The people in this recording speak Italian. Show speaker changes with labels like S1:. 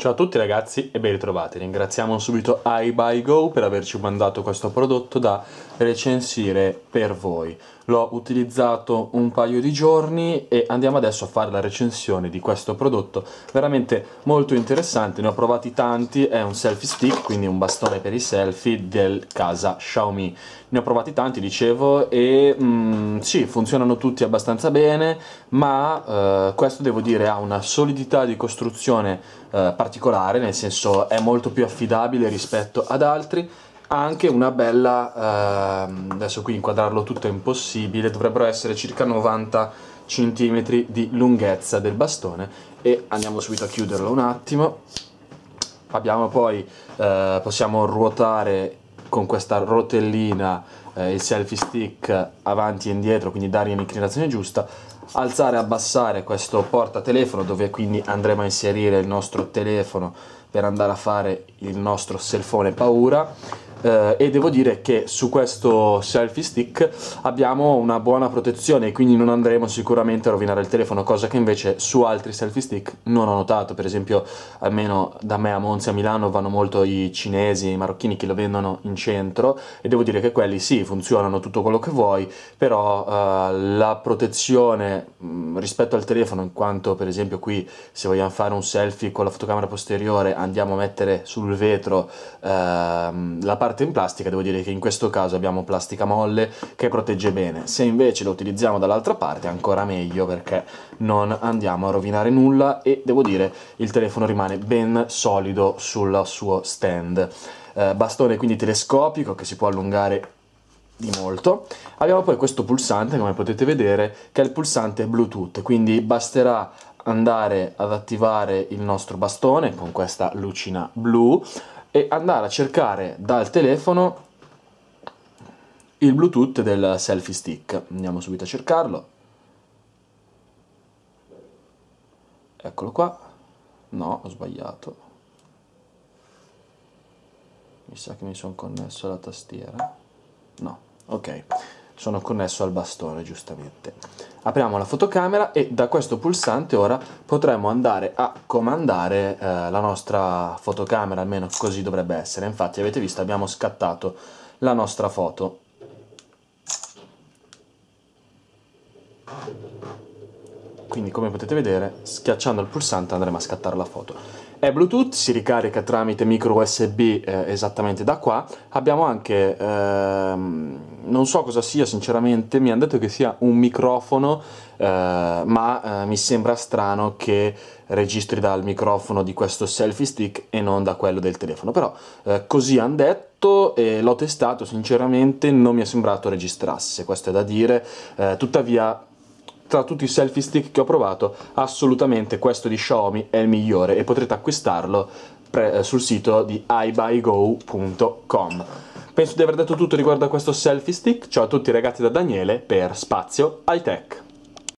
S1: Ciao a tutti ragazzi e ben ritrovati, ringraziamo subito iBuyGo per averci mandato questo prodotto da recensire per voi. L'ho utilizzato un paio di giorni e andiamo adesso a fare la recensione di questo prodotto, veramente molto interessante, ne ho provati tanti, è un selfie stick, quindi un bastone per i selfie del casa Xiaomi. Ne ho provati tanti, dicevo, e mm, sì, funzionano tutti abbastanza bene, ma eh, questo devo dire ha una solidità di costruzione eh, particolare particolare, nel senso è molto più affidabile rispetto ad altri, ha anche una bella, ehm, adesso qui inquadrarlo tutto è impossibile, dovrebbero essere circa 90 cm di lunghezza del bastone e andiamo subito a chiuderlo un attimo. Abbiamo poi, eh, possiamo ruotare con questa rotellina, eh, il selfie stick avanti e indietro, quindi dare un'inclinazione giusta, alzare e abbassare questo porta telefono dove quindi andremo a inserire il nostro telefono per andare a fare il nostro selfone paura eh, e devo dire che su questo selfie stick abbiamo una buona protezione quindi non andremo sicuramente a rovinare il telefono cosa che invece su altri selfie stick non ho notato per esempio almeno da me a Monza a Milano vanno molto i cinesi, i marocchini che lo vendono in centro e devo dire che quelli sì funzionano tutto quello che vuoi però eh, la protezione mh, mm, rispetto al telefono in quanto per esempio qui se vogliamo fare un selfie con la fotocamera posteriore andiamo a mettere sul vetro eh, la parte l'arte in plastica devo dire che in questo caso abbiamo plastica molle che protegge bene, se invece lo utilizziamo dall'altra parte ancora meglio perché non andiamo a rovinare nulla e devo dire il telefono rimane ben solido sul suo stand. Eh, bastone quindi telescopico che si può allungare di molto. Abbiamo poi questo pulsante, come potete vedere, che è il pulsante Bluetooth, quindi basterà andare ad attivare il nostro bastone con questa lucina blu e andare a cercare dal telefono il Bluetooth del selfie stick. Andiamo subito a cercarlo. Eccolo qua. No, ho sbagliato. Mi sa che mi sono connesso alla tastiera. No, ok sono connesso al bastone giustamente. Apriamo la fotocamera e da questo pulsante ora potremo andare a comandare eh, la nostra fotocamera, almeno così dovrebbe essere. Infatti avete visto abbiamo scattato la nostra foto. Quindi come potete vedere schiacciando il pulsante andremo a scattare la foto. È Bluetooth, si ricarica tramite micro USB eh, esattamente da qua. Abbiamo anche... Ehm, non so cosa sia sinceramente, mi hanno detto che sia un microfono, eh, ma eh, mi sembra strano che registri dal microfono di questo selfie stick e non da quello del telefono, però eh, così hanno detto e l'ho testato sinceramente non mi è sembrato registrasse, questo è da dire, eh, tuttavia tra tutti i selfie stick che ho provato assolutamente questo di Xiaomi è il migliore e potrete acquistarlo eh, sul sito di iBuyGo.com Penso di aver detto tutto riguardo a questo selfie stick, ciao a tutti ragazzi da Daniele per Spazio High Tech.